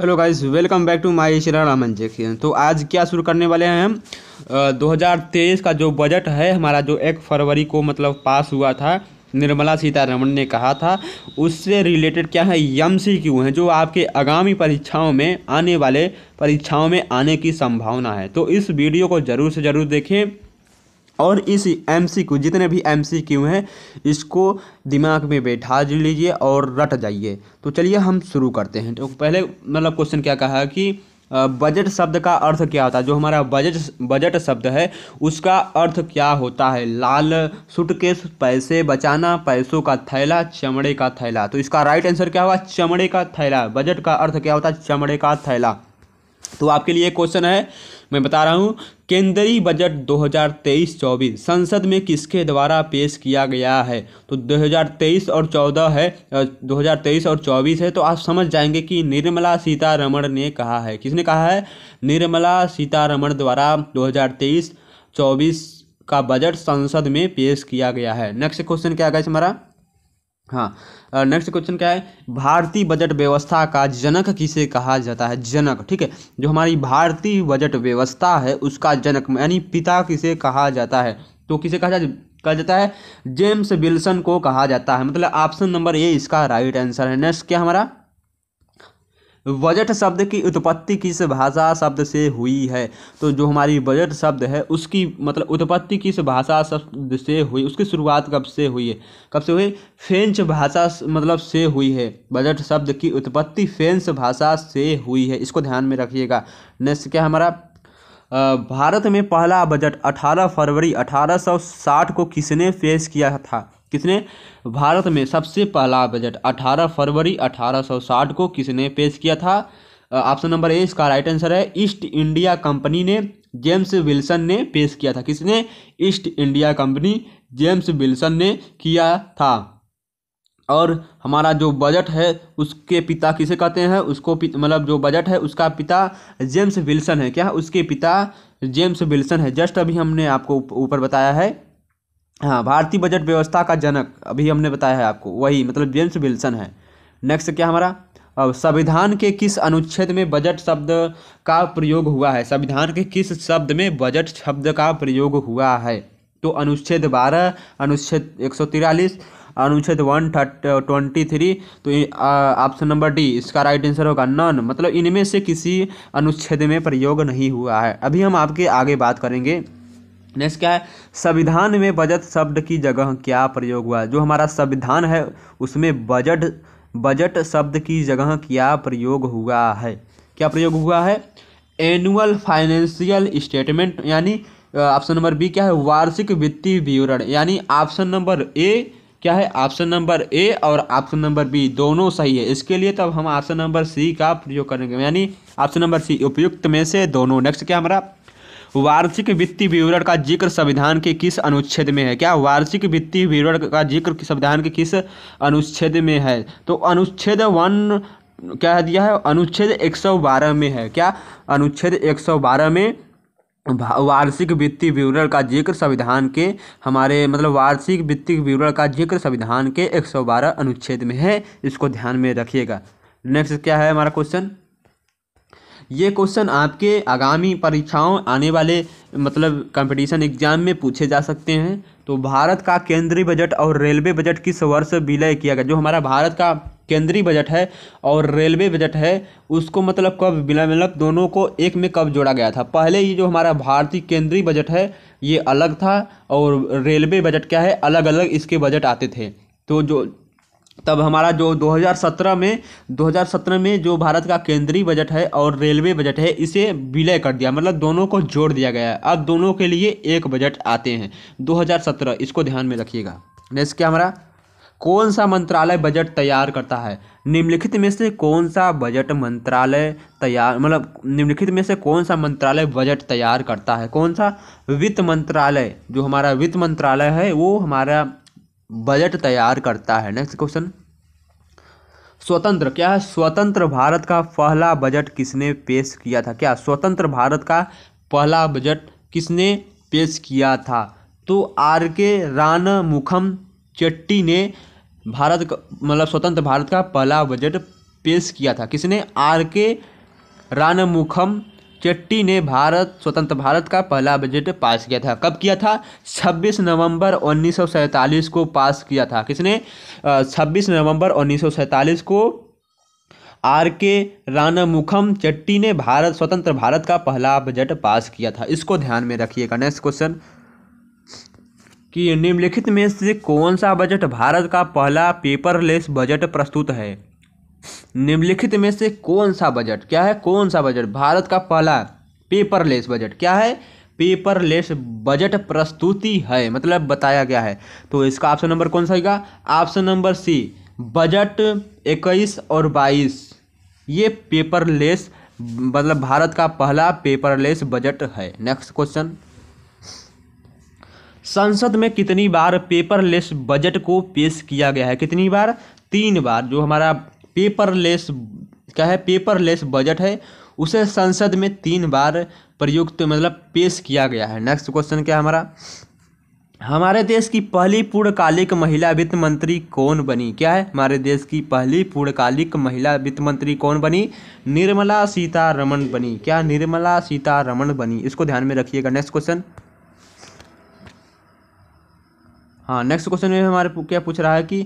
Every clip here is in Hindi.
hello guys welcome back to my श्रा रामन जेक्शन तो आज क्या शुरू करने वाले हैं हम दो का जो बजट है हमारा जो एक फरवरी को मतलब पास हुआ था निर्मला सीतारमण ने कहा था उससे रिलेटेड क्या है यम सी क्यू हैं जो आपके आगामी परीक्षाओं में आने वाले परीक्षाओं में आने की संभावना है तो इस वीडियो को ज़रूर से ज़रूर देखें और इस एमसीक्यू जितने भी एमसीक्यू हैं इसको दिमाग में बैठा लीजिए और रट जाइए तो चलिए हम शुरू करते हैं तो पहले मतलब क्वेश्चन क्या कहा कि बजट शब्द का अर्थ क्या होता है जो हमारा बजट बजट शब्द है उसका अर्थ क्या होता है लाल सुटकेस पैसे बचाना पैसों का थैला चमड़े का थैला तो इसका राइट आंसर क्या होगा चमड़े का थैला बजट का अर्थ क्या होता है चमड़े का थैला तो आपके लिए क्वेश्चन है मैं बता रहा हूँ केंद्रीय बजट 2023-24 संसद में किसके द्वारा पेश किया गया है तो 2023 और 14 है 2023 और 24 है तो आप समझ जाएंगे कि निर्मला सीतारमण ने कहा है किसने कहा है निर्मला सीतारमण द्वारा 2023-24 का बजट संसद में पेश किया गया है नेक्स्ट क्वेश्चन क्या आ गया हमारा हाँ नेक्स्ट क्वेश्चन क्या है भारतीय बजट व्यवस्था का जनक किसे कहा जाता है जनक ठीक है जो हमारी भारतीय बजट व्यवस्था है उसका जनक यानी पिता किसे कहा जाता है तो किसे कहा जाता है कहा जाता है जेम्स विल्सन को कहा जाता है मतलब ऑप्शन नंबर ए इसका राइट आंसर है नेक्स्ट क्या हमारा बजट शब्द की उत्पत्ति किस भाषा शब्द से हुई है तो जो हमारी बजट शब्द है उसकी मतलब उत्पत्ति किस भाषा शब्द से हुई उसकी शुरुआत कब से हुई है कब से हुई फ्रेंच भाषा मतलब से हुई है बजट शब्द की उत्पत्ति फ्रेंच भाषा से हुई है इसको ध्यान में रखिएगा नेक्स्ट क्या हमारा भारत में पहला बजट 18 फरवरी 1860 को किसने पेश किया था किसने भारत में सबसे पहला बजट 18 फरवरी 1860 को किसने पेश किया था ऑप्शन नंबर ए इसका राइट आंसर है ईस्ट इंडिया कंपनी ने जेम्स विल्सन ने पेश किया था किसने East India Company James Wilson ने किया था और हमारा जो बजट है उसके पिता किसे कहते हैं उसको मतलब जो बजट है उसका पिता जेम्स विल्सन है क्या उसके पिता जेम्स विल्सन है जस्ट अभी हमने आपको ऊपर बताया है हाँ भारतीय बजट व्यवस्था का जनक अभी हमने बताया है आपको वही मतलब जेम्स विल्सन है नेक्स्ट क्या हमारा अब संविधान के किस अनुच्छेद में बजट शब्द का प्रयोग हुआ है संविधान के किस शब्द में बजट शब्द का प्रयोग हुआ है तो अनुच्छेद बारह अनुच्छेद एक सौ तिरालीस अनुच्छेद वन थर्ट ट्वेंटी थ्री तो ऑप्शन नंबर डी इसका राइट आंसर होगा नन मतलब इनमें से किसी अनुच्छेद में प्रयोग नहीं हुआ है अभी हम आपके आगे बात करेंगे नेक्स्ट क्या है संविधान में बजट शब्द की जगह क्या प्रयोग हुआ जो हमारा संविधान है उसमें बजट बजट शब्द की जगह क्या प्रयोग हुआ है क्या प्रयोग हुआ है एनुअल फाइनेंशियल स्टेटमेंट यानी ऑप्शन नंबर बी क्या है वार्षिक वित्तीय विवरण यानी ऑप्शन नंबर ए क्या है ऑप्शन नंबर ए और ऑप्शन नंबर बी दोनों सही है इसके लिए तब हम ऑप्शन नंबर सी का प्रयोग करेंगे यानी ऑप्शन नंबर सी उपयुक्त में से दोनों नेक्स्ट क्या हमारा वार्षिक वित्तीय विवरण का जिक्र संविधान के किस अनुच्छेद में है क्या वार्षिक वित्तीय विवरण का जिक्र संविधान के किस अनुच्छेद में है तो अनुच्छेद वन क्या है दिया है अनुच्छेद बारह में है क्या अनुच्छेद बारह में वार्षिक वित्तीय विवरण का जिक्र संविधान के हमारे मतलब वार्षिक वित्तीय विवरण का जिक्र संविधान के 112 अनुच्छेद में है इसको ध्यान में रखिएगा नेक्स्ट क्या है हमारा क्वेश्चन ये क्वेश्चन आपके आगामी परीक्षाओं आने वाले मतलब कंपटीशन एग्जाम में पूछे जा सकते हैं तो भारत का केंद्रीय बजट और रेलवे बजट किस वर्ष विलय किया गया जो हमारा भारत का केंद्रीय बजट है और रेलवे बजट है उसको मतलब कब विलय मतलब दोनों को एक में कब जोड़ा गया था पहले ये जो हमारा भारतीय केंद्रीय बजट है ये अलग था और रेलवे बजट क्या है अलग अलग इसके बजट आते थे तो जो तब हमारा जो 2017 में 2017 में जो भारत का केंद्रीय बजट है और रेलवे बजट है इसे विलय कर दिया मतलब दोनों को जोड़ दिया गया है अब दोनों के लिए एक बजट आते हैं 2017 इसको ध्यान में रखिएगा नेक्स्ट क्या हमारा कौन सा मंत्रालय बजट तैयार करता है निम्नलिखित में से कौन सा बजट मंत्रालय तैयार मतलब निम्नलिखित में से कौन सा मंत्रालय बजट तैयार करता है कौन सा वित्त मंत्रालय जो हमारा वित्त मंत्रालय है वो हमारा बजट तैयार करता है नेक्स्ट क्वेश्चन स्वतंत्र क्या है स्वतंत्र भारत का पहला बजट किसने पेश किया था क्या स्वतंत्र भारत का पहला बजट किसने पेश किया था तो आर के रानमुखम चेट्टी ने भारत मतलब स्वतंत्र भारत का पहला बजट पेश किया था किसने आर के रानमुखम चेट्टी ने भारत स्वतंत्र भारत का पहला बजट पास किया था कब किया था 26 नवंबर उन्नीस को पास किया था किसने 26 नवंबर उन्नीस को आर के रानामुखम चट्टी ने भारत स्वतंत्र भारत का पहला बजट पास किया था इसको ध्यान में रखिएगा नेक्स्ट क्वेश्चन कि निम्नलिखित में से कौन सा बजट भारत का पहला पेपरलेस बजट प्रस्तुत है निम्नलिखित में से कौन सा बजट क्या है कौन सा बजट भारत का पहला पेपरलेस बजट क्या है पेपरलेस बजट प्रस्तुति है मतलब बताया गया है तो इसका ऑप्शन नंबर कौन सा होगा ऑप्शन नंबर सी बजट इक्कीस और बाईस ये पेपरलेस मतलब भारत का पहला पेपरलेस बजट है नेक्स्ट क्वेश्चन संसद में कितनी बार पेपरलेस बजट को पेश किया गया है कितनी बार तीन बार जो हमारा पेपरलेस क्या है पेपरलेस बजट है उसे संसद में तीन बार प्रयुक्त तो मतलब पेश किया गया है नेक्स्ट क्वेश्चन क्या हमारा हमारे देश की पहली पूर्णकालिक महिला वित्त मंत्री कौन बनी क्या है हमारे देश की पहली पूर्णकालिक महिला वित्त मंत्री कौन बनी निर्मला सीतारमण बनी क्या निर्मला सीतारमण बनी इसको ध्यान में रखिएगा नेक्स्ट क्वेश्चन हाँ नेक्स्ट क्वेश्चन में हमारे क्या पूछ रहा है कि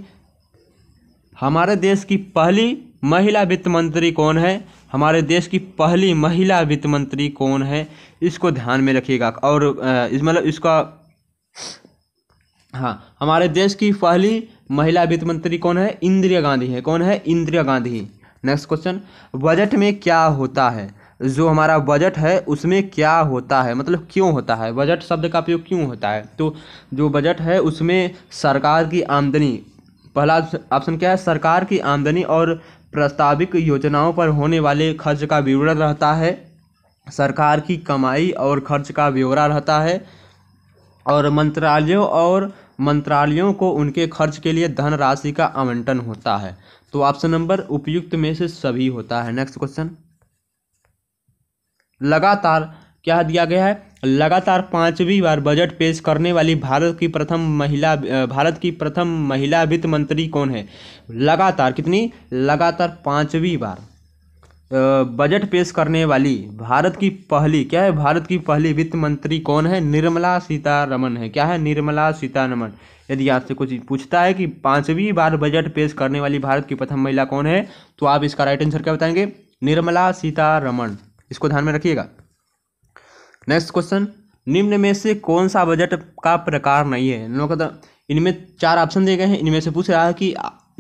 हमारे देश की पहली महिला वित्त मंत्री कौन है हमारे देश की पहली महिला वित्त मंत्री कौन है इसको ध्यान में रखिएगा और इस मतलब इसका हाँ हमारे देश की पहली महिला वित्त मंत्री कौन है इंदिरा गांधी है कौन है Indira Gandhi next question budget में क्या होता है जो हमारा बजट है उसमें क्या होता है मतलब क्यों होता है बजट शब्द का प्रयोग क्यों होता है तो जो बजट है उसमें सरकार की आमदनी पहला ऑप्शन क्या है सरकार की आमदनी और प्रस्तावित योजनाओं पर होने वाले खर्च का विवरण रहता है सरकार की कमाई और खर्च का ब्यौरा रहता है और मंत्रालयों और मंत्रालयों को उनके खर्च के लिए धनराशि का आवंटन होता है तो ऑप्शन नंबर उपयुक्त में से सभी होता है नेक्स्ट क्वेश्चन लगातार क्या दिया गया है लगातार पांचवी बार बजट पेश करने वाली भारत की प्रथम महिला भारत की प्रथम महिला वित्त मंत्री कौन है लगातार कितनी लगातार पांचवी बार बजट पेश करने वाली भारत की पहली क्या है भारत की पहली वित्त मंत्री कौन है निर्मला सीतारमन है क्या है निर्मला सीतारमन यदि आपसे कुछ पूछता है कि पांचवी बार बजट पेश करने वाली भारत की प्रथम महिला कौन है तो आप इसका राइट आंसर क्या बताएंगे निर्मला सीतारमन इसको ध्यान में रखिएगा नेक्स्ट क्वेश्चन निम्न में से कौन सा बजट का प्रकार नहीं है तो इनमें चार ऑप्शन दिए गए हैं इनमें से पूछ रहा है कि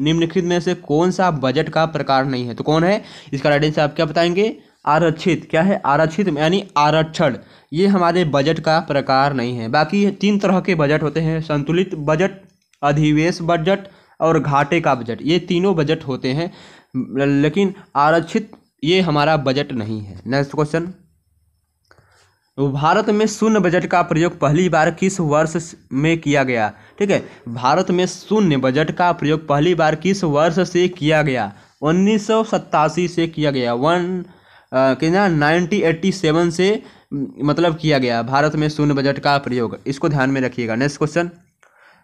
निम्नलिखित में से कौन सा बजट का प्रकार नहीं है तो कौन है इसका राइट आंसर आप क्या बताएंगे आरक्षित क्या है आरक्षित यानी आरक्षण ये हमारे बजट का प्रकार नहीं है बाकी तीन तरह के बजट होते हैं संतुलित बजट अधिवेश बजट और घाटे का बजट ये तीनों बजट होते हैं लेकिन आरक्षित ये हमारा बजट नहीं है नेक्स्ट क्वेश्चन भारत में शून्य बजट का प्रयोग पहली बार किस वर्ष में किया गया ठीक है भारत में शून्य बजट का प्रयोग पहली बार किस वर्ष से किया गया उन्नीस से किया गया वन ना नाइनटीन एट्टी सेवन से मतलब किया गया भारत में शून्य बजट का प्रयोग इसको ध्यान में रखिएगा नेक्स्ट क्वेश्चन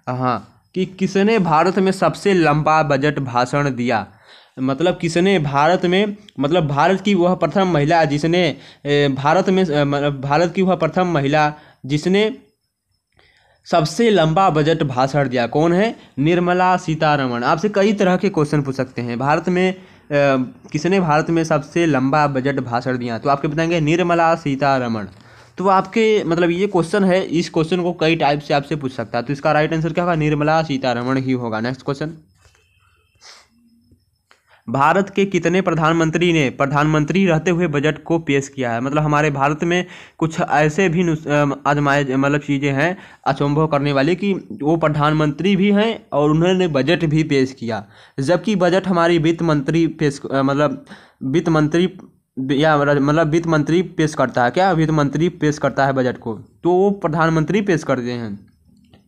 हाँ कि किसने भारत में सबसे लंबा बजट भाषण दिया मतलब किसने भारत में मतलब भारत की वह प्रथम महिला जिसने भारत में मतलब भारत की वह प्रथम महिला जिसने सबसे लंबा बजट भाषण दिया कौन है निर्मला सीतारमण आपसे कई तरह के क्वेश्चन पूछ सकते हैं भारत में किसने भारत में सबसे लंबा बजट भाषण दिया तो आपके बताएंगे निर्मला सीतारमण तो आपके मतलब ये क्वेश्चन है इस क्वेश्चन को कई टाइप से आपसे पूछ सकता है तो इसका राइट आंसर क्या होगा निर्मला सीतारमण ही होगा नेक्स्ट क्वेश्चन भारत के कितने प्रधानमंत्री ने प्रधानमंत्री रहते हुए बजट को पेश किया है मतलब हमारे भारत में कुछ ऐसे भी आजमाए मतलब चीज़ें हैं अचंभव करने वाली कि वो प्रधानमंत्री भी हैं और उन्होंने बजट भी पेश किया जबकि बजट हमारी वित्त मंत्री पेश मतलब वित्त मंत्री या मतलब वित्त मंत्री पेश करता है क्या वित्त मंत्री पेश करता है बजट को तो वो प्रधानमंत्री पेश करते हैं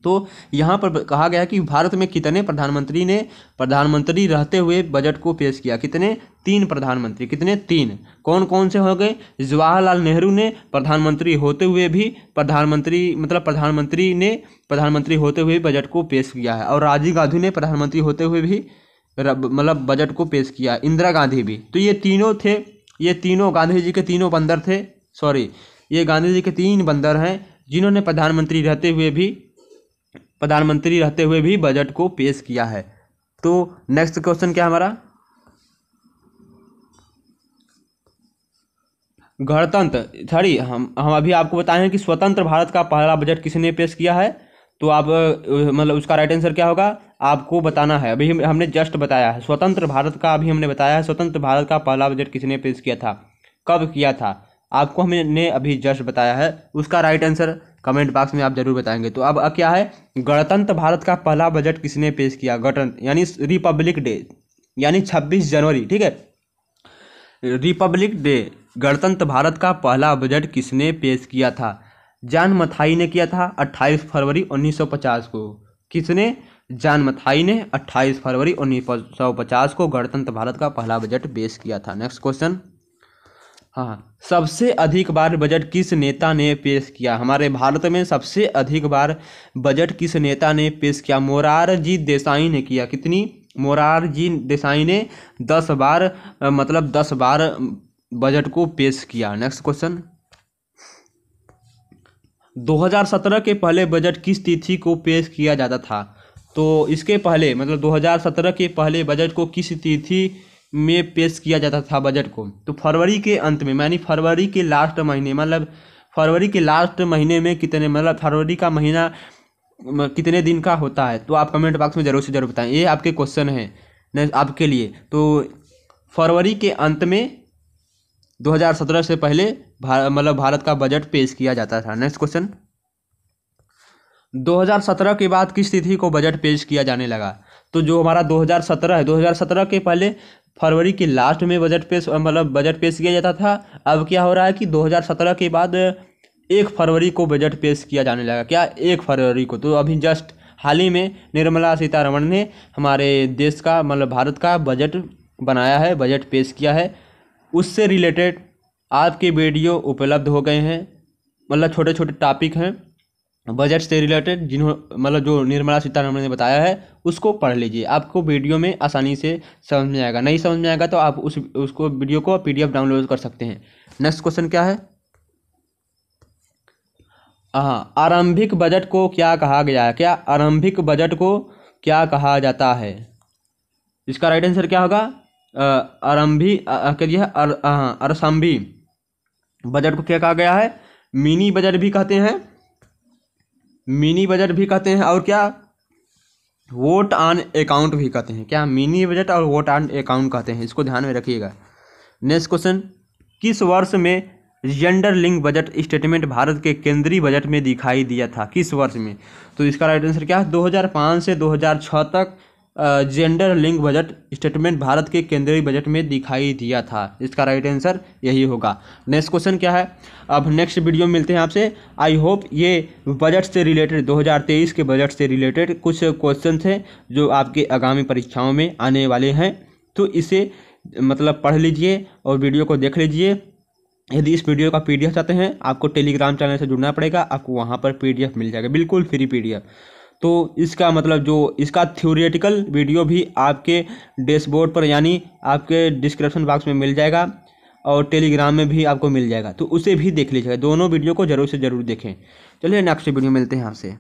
तो यहाँ पर कहा गया कि भारत में कितने प्रधानमंत्री ने प्रधानमंत्री रहते हुए बजट को पेश किया कितने तीन प्रधानमंत्री कितने तीन कौन कौन से हो गए जवाहरलाल नेहरू ने प्रधानमंत्री होते हुए भी प्रधानमंत्री मतलब प्रधानमंत्री ने प्रधानमंत्री होते हुए बजट को पेश किया है और राजीव गांधी ने प्रधानमंत्री होते हुए भी मतलब बजट को पेश किया इंदिरा गांधी भी तो ये तीनों थे ये तीनों गांधी जी के तीनों बंदर थे सॉरी ये गांधी जी के तीन बंदर हैं जिन्होंने प्रधानमंत्री रहते हुए भी प्रधानमंत्री रहते हुए भी बजट को पेश किया है तो नेक्स्ट क्वेश्चन क्या हमारा गणतंत्र सॉरी हम हम अभी आपको बताए हैं कि स्वतंत्र भारत का पहला बजट किसने पेश किया है तो आप मतलब उसका राइट आंसर क्या होगा आपको बताना है अभी हमने जस्ट बताया है स्वतंत्र भारत का अभी हमने बताया है स्वतंत्र भारत का पहला बजट किसने पेश किया था कब किया था आपको हमने अभी जस्ट बताया है उसका राइट आंसर कमेंट बॉक्स में आप जरूर बताएंगे तो अब क्या है गणतंत्र भारत का पहला बजट किसने पेश किया गणतंत्र यानी रिपब्लिक डे यानी छब्बीस जनवरी ठीक है रिपब्लिक डे गणतंत्र भारत का पहला बजट किसने पेश किया था जान मथाई ने किया था 28 फरवरी 1950 को किसने जान मथाई ने 28 फरवरी 1950 को गणतंत्र भारत का पहला बजट पेश किया था नेक्स्ट क्वेश्चन हाँ सबसे अधिक बार बजट किस नेता ने पेश किया हमारे भारत में सबसे अधिक बार बजट किस नेता ने पेश किया मोरारजी देसाई ने किया कितनी मोरारजी देसाई ने दस बार मतलब दस बार बजट को पेश किया नेक्स्ट क्वेश्चन 2017 के पहले बजट किस तिथि को पेश किया जाता था तो इसके पहले मतलब 2017 के पहले बजट को किस तिथि में पेश किया जाता था बजट को तो फरवरी के अंत में यानी फरवरी के लास्ट महीने मतलब फरवरी के लास्ट महीने में कितने मतलब फरवरी का महीना कितने दिन का होता है तो आप कमेंट बॉक्स में ज़रूर से ज़रूर बताएं ये आपके क्वेश्चन हैं आपके लिए तो फरवरी के अंत में 2017 से पहले भार, मतलब भारत का बजट पेश किया जाता था नेक्स्ट क्वेश्चन 2017 के बाद किस तिथि को बजट पेश किया जाने लगा तो जो हमारा 2017 है 2017 के पहले फरवरी के लास्ट में बजट पेश मतलब बजट पेश किया जाता था अब क्या हो रहा है कि 2017 के बाद एक फरवरी को बजट पेश किया जाने लगा क्या एक फरवरी को तो अभी जस्ट हाल ही में निर्मला सीतारमण ने हमारे देश का मतलब भारत का बजट बनाया है बजट पेश किया है उससे रिलेटेड आपके वीडियो उपलब्ध हो गए हैं मतलब छोटे छोटे टॉपिक हैं बजट से रिलेटेड जिन्हों मतलब जो निर्मला सीतारमण ने बताया है उसको पढ़ लीजिए आपको वीडियो में आसानी से समझ में आएगा नहीं समझ में आएगा तो आप उस उसको वीडियो को पी डाउनलोड कर सकते हैं नेक्स्ट क्वेश्चन क्या है हाँ आरंभिक बजट को क्या कहा गया है क्या आरंभिक बजट को क्या कहा जाता है इसका राइट आंसर क्या होगा आरंभी कह दिया अरसंभी बजट को क्या कहा गया है मिनी बजट भी कहते हैं मिनी बजट भी कहते हैं और क्या वोट ऑन अकाउंट भी कहते हैं क्या मिनी बजट और वोट ऑन अकाउंट कहते हैं इसको ध्यान में रखिएगा नेक्स्ट क्वेश्चन किस वर्ष में gender link budget statement Bharat के केंद्रीय बजट में दिखाई दिया था किस वर्ष में तो इसका राइट आंसर क्या है दो से 2006 तक gender link budget statement Bharat के केंद्रीय बजट में दिखाई दिया था इसका राइट आंसर यही होगा नेक्स्ट क्वेश्चन क्या है अब नेक्स्ट वीडियो मिलते हैं आपसे आई होप ये बजट से रिलेटेड 2023 के बजट से रिलेटेड कुछ क्वेश्चन हैं जो आपके आगामी परीक्षाओं में आने वाले हैं तो इसे मतलब पढ़ लीजिए और वीडियो को देख लीजिए यदि इस वीडियो का पी चाहते हैं आपको टेलीग्राम चैनल से जुड़ना पड़ेगा आपको वहाँ पर पी मिल जाएगा बिल्कुल फ्री पी तो इसका मतलब जो इसका थ्योरेटिकल वीडियो भी आपके डैशबोर्ड पर यानी आपके डिस्क्रिप्शन बॉक्स में मिल जाएगा और टेलीग्राम में भी आपको मिल जाएगा तो उसे भी देख लीजिएगा दोनों वीडियो को जरूर से ज़रूर देखें चलिए नेक्स्ट वीडियो मिलते हैं आपसे